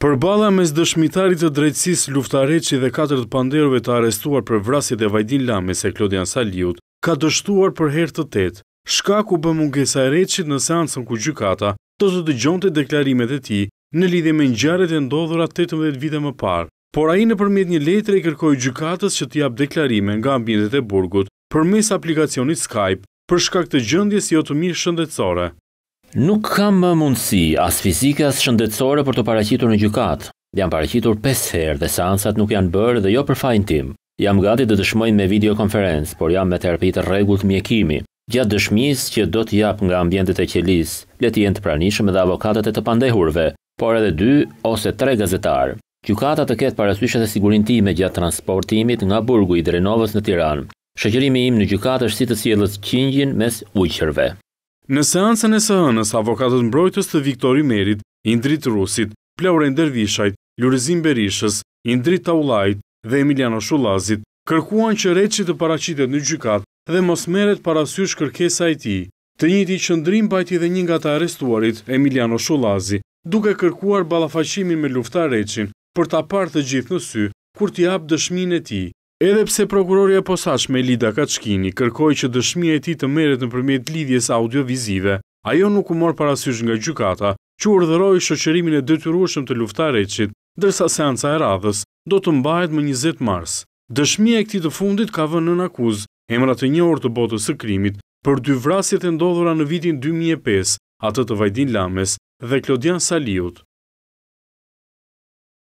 bala mes dëshmitarit të drejtsis luftareqi dhe 4 panderove të arestuar për vrasit e Vajdin Lame se Klodian Saliut, ka dështuar për her të tetë, shkaku për mungesa reqit në seansën ku gjykata të të dëgjonte deklarimet e ti në lidhje me njëjarët e ndodhura 18 vite më parë, por a i në përmjet një letre i kërkoj gjykatës që t'jap deklarime nga ambjendet e burgut për mes aplikacionit Skype për shkak të gjëndjes jo të mirë shëndetsore. Nuk kam më mundësi as fizike as shëndetësore për të paraqitur në gjykatë. Jam paraqitur 5 herë dhe seancat nuk janë bërë dhe jo për fajin tim. Jam gati të dëshmoj me videokonferencë, por jam me terapi të rregullt mjekimi. Gjatë dëshmisë që do të jap nga ambientet e qelisë, le të jenë të pranishëm edhe avokatët e të pandehurve, por edhe 2 ose 3 gazetarë. Gjykata të ketë parasysh edhe sigurinë time gjatë transportimit nga burgu i Drenovës në Tiranë. Shoqërimi im në gjykatë është si të sjellës qingjin mes ujqërve. Në seancën e së hënës, avokatët mbrojtës të Viktori Merit, Indrit Rusit, Pleure Ndervishajt, Lurizim Berishës, Indrit Taulajt dhe Emiliano Shulazit, kërkuan që reqit të paracitet në gjykat dhe mos meret parasysh kërkesa e ti, të njëti që ndrim bajti dhe njën nga të arestuarit Emiliano Shulazi, duke kërkuar balafashimin me lufta reqin për të apartë të gjithë në sy, kur t'i apë dëshmin e ti. Edhe pse prokuroria posash me Lida Kaçkini kërkoj që dëshmija e ti të meret në përmjet lidhjes audiovizive, ajo nuk u morë parasysh nga gjukata, që urdhëroj shoqërimin e dëtyrushëm të luftareqit dërsa seansa e radhës do të mbajt më 20 mars. Dëshmija e këti të fundit ka vënë në nakuz, emrat të një orë të botës së krimit, për dy vrasjet e ndodhura në vitin 2005, atë të Vajdin Lames dhe Klodian Saliut.